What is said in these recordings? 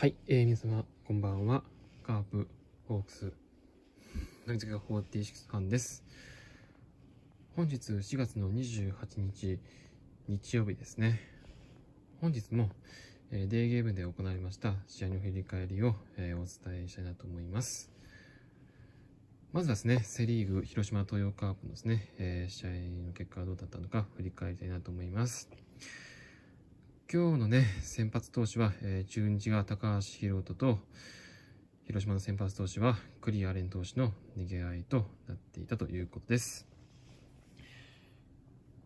はい、えー、皆様、こんばんは。カープ、ホークス、乃木坂46班です。本日4月の28日、日曜日ですね。本日も、えー、デーゲームで行われました試合の振り返りを、えー、お伝えしたいなと思います。まずはですね、セリーグ広島東洋カープのですね、えー、試合の結果はどうだったのか振り返りたいなと思います。今日のね、先発投手は、えー、中日が高橋宏斗と、広島の先発投手は栗アレン投手の逃げ合いとなっていたということです。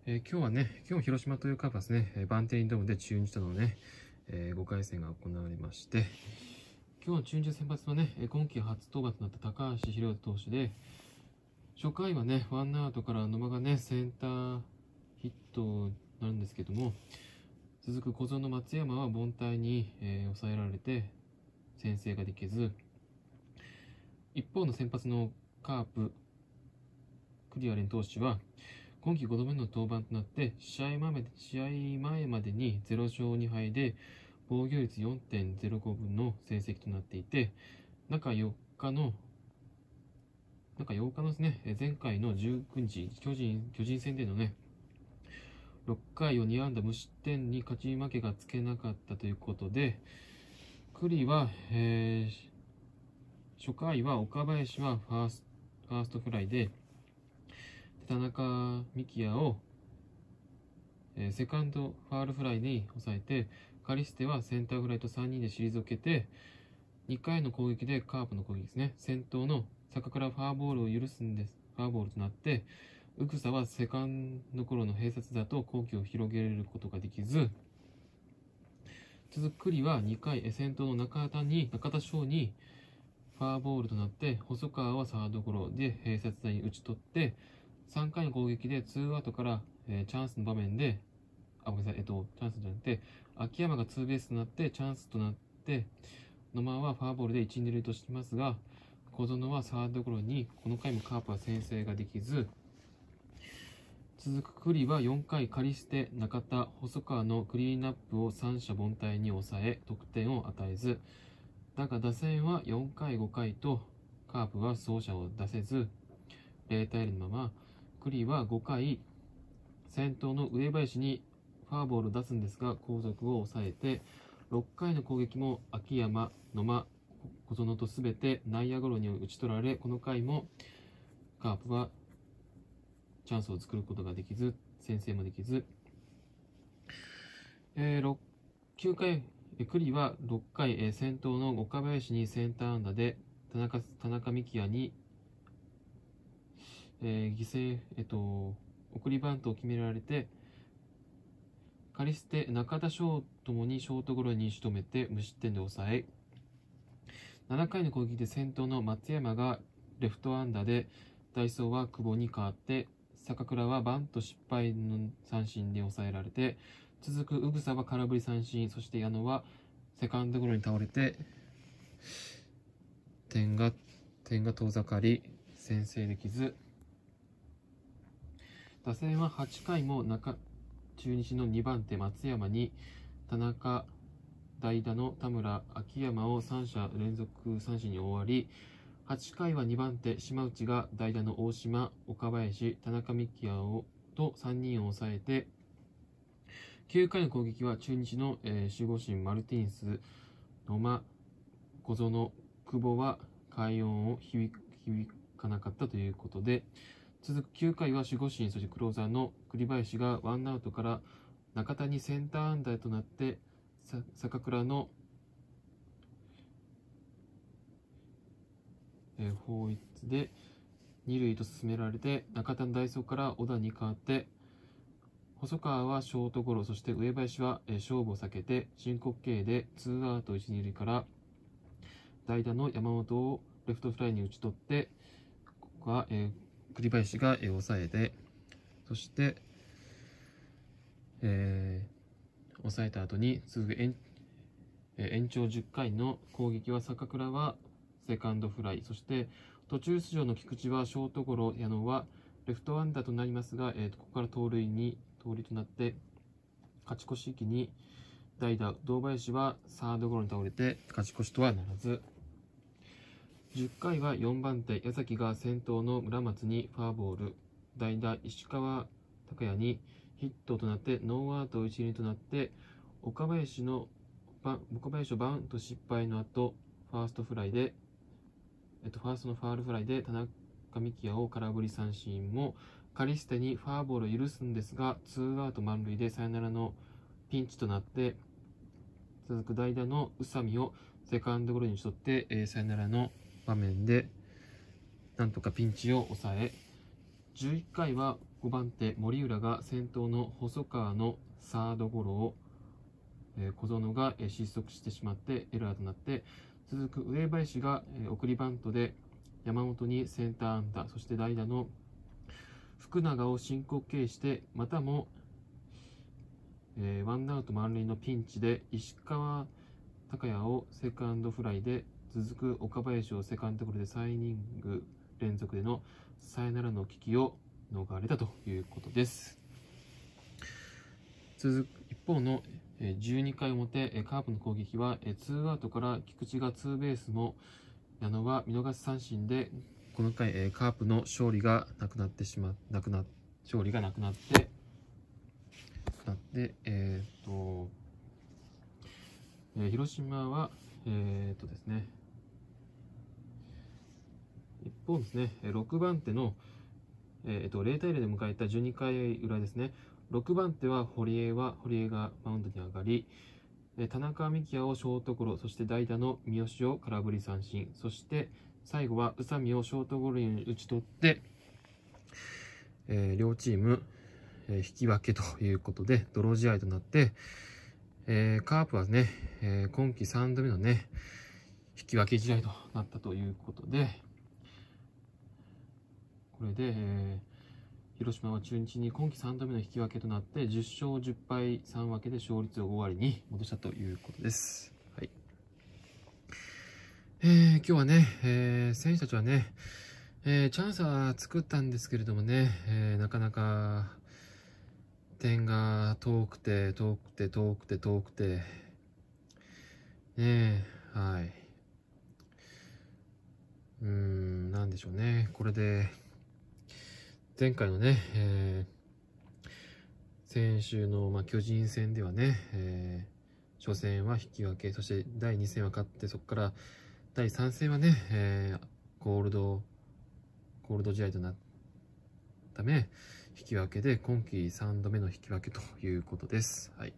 えー、今日はね、今日広島というカーパスね、バンテリンドームで中日とのね、えー、5回戦が行われまして、今日の中日先発はね、今季初登板となった高橋宏斗投手で、初回はね、ワンアウトから野間がね、センターヒットになるんですけども、続く小僧の松山は凡退に、えー、抑えられて先制ができず一方の先発のカープクリアレン投手は今季5度目の登板となって試合前まで試合前までに0勝2敗で防御率4.05分の成績となっていて中4日の中8日のですね前回の19日巨人巨人戦でのね6回を2安打無失点に勝ち負けがつけなかったということで、栗は、えー、初回は岡林はファースファーストフライで、田中幹也を、えー、セカンドファールフライに抑えて、カリステはセンターフライと3人で退けて、2回の攻撃でカープの攻撃ですね、先頭の坂からファーボールを許すんです、ファーボールとなって、ウクサはセカンゴ頃の併殺だと好機を広げることができず、続く栗は2回先頭の中田に中田翔にファーボールとなって細川はサードゴロで併殺打に打ち取って3回の攻撃でツーアウトから、えー、チャンスの場面であごめんなさいえっとチャンスじゃなくて秋山がツーベースとなってチャンスとなって野間はファーボールで1、2塁としますが小園はサードゴロにこの回もカープは先制ができず続く九里は4回仮捨て中田細川のクリーンナップを三者凡退に抑え得点を与えずだが打線は4回5回とカープは走者を出せず0対0のまま九里は5回先頭の上林にフォアボールを出すんですが後続を抑えて6回の攻撃も秋山野間小園と全て内野ゴロに打ち取られこの回もカープはチャンスを作ることができず、先制もできず、えー、9回、えリは6回、え先頭の岡林にセンター安打で、田中田中幹也に、えー、犠牲、えっと、送りバントを決められて、カリステ、中田翔ともにショートゴロに仕留めて無失点で抑え、7回の攻撃で先頭の松山がレフトアンダーで、ダイソーは久保に代わって坂倉はバント失敗の三振で抑えられて、続く宇草は空振り三振、そして矢野はセカンドゴロに倒れて、点が、点が遠ざかり、先制できず、打線は8回も中、中日の2番手松山に、田中、代打の田村、秋山を3者連続三振に終わり、8回は2番手、島内が代打の大島、岡林、田中幹也をと3人を抑えて、9回の攻撃は中日の、えー、守護神マルティンス、野間、小園、久保は快音を響かなかったということで、続く9回は守護神、そしてクローザーの栗林がワンアウトから中田にセンターアンダーとなって、坂倉のえー、法一で二塁と進められて、中田の代走から小田に変わって、細川はショートゴロ、そして上林は、えー、勝負を避けて、申告敬でツーアウト一二塁から、代打の山本をレフトフライに打ち取って、ここは、えー、栗林が、えー、抑えて、そして、えー、抑えた後に、すぐ延,、えー、延長10回の攻撃は坂倉はセカンドフライ、そして途中出場の菊池はショートゴロ、矢野はレフトアンダーとなりますが、えー、とここから盗塁に盗塁となって、勝ち越し期に代打、堂林はサードゴロに倒れて、勝ち越しとはならず、10回は4番手、矢崎が先頭の村松にファーボール、代打、石川拓也にヒットとなって、ノーアウト1塁となって、岡林の岡林をバウント失敗の後、ファーストフライでえっと、ファーストのファールフライで田中幹也を空振り三振もカリステにファーボールを許すんですがツーアウト満塁でサヨナラのピンチとなって続く代打の宇佐美をセカンドゴロに打ち取って、えー、サヨナラの場面でなんとかピンチを抑え11回は5番手森浦が先頭の細川のサードゴロを、えー、小園が、え失速してしまってエラーとなって続く上林が、送りバントで山本にセンター安打、そして代打の福永を申告敬して、またも、えー、ワンアウト満塁のピンチで石川隆也をセカンドフライで続く岡林をセカンドゴロで3イニング連続でのサヨナラの危機を逃れたということです。続く一方の12回表、カープの攻撃はツーアウトから菊池がツーベースも矢野は見逃し三振でこの回カープの勝利がなくなってしまなくな勝利がなくなってなってえー、っと、えー、広島はえー、っとですね一方ですね6番手のえー、っと0対0で迎えた12回裏ですね6番手は堀江は、堀江がマウンドに上がり、田中幹也をショートゴロ、そして代打の三好を空振り三振、そして最後は宇佐美をショートゴロに打ち取って、えー、両チーム、えー、引き分けということで、泥試合となって、えー、カープはね、え今季3度目のね、引き分け試合となったということで、これで、えー広島は中日に今季3度目の引き分けとなって10勝10敗3分けで勝率を5割に戻したということです。はいえー、今日はね、えー、選手たちはね、えー、チャンスは作ったんですけれどもね、えなかなか点が遠くて遠くて遠くて遠くてねえはいうんなんでしょうねこれで前回のね、えー、先週の、まあ、巨人戦ではね、えー、初戦は引き分け、そして第2戦は勝って、そこから第3戦はね、えー、ゴールド、ゴールド試合となったため、引き分けで今季3度目の引き分けということです。はい。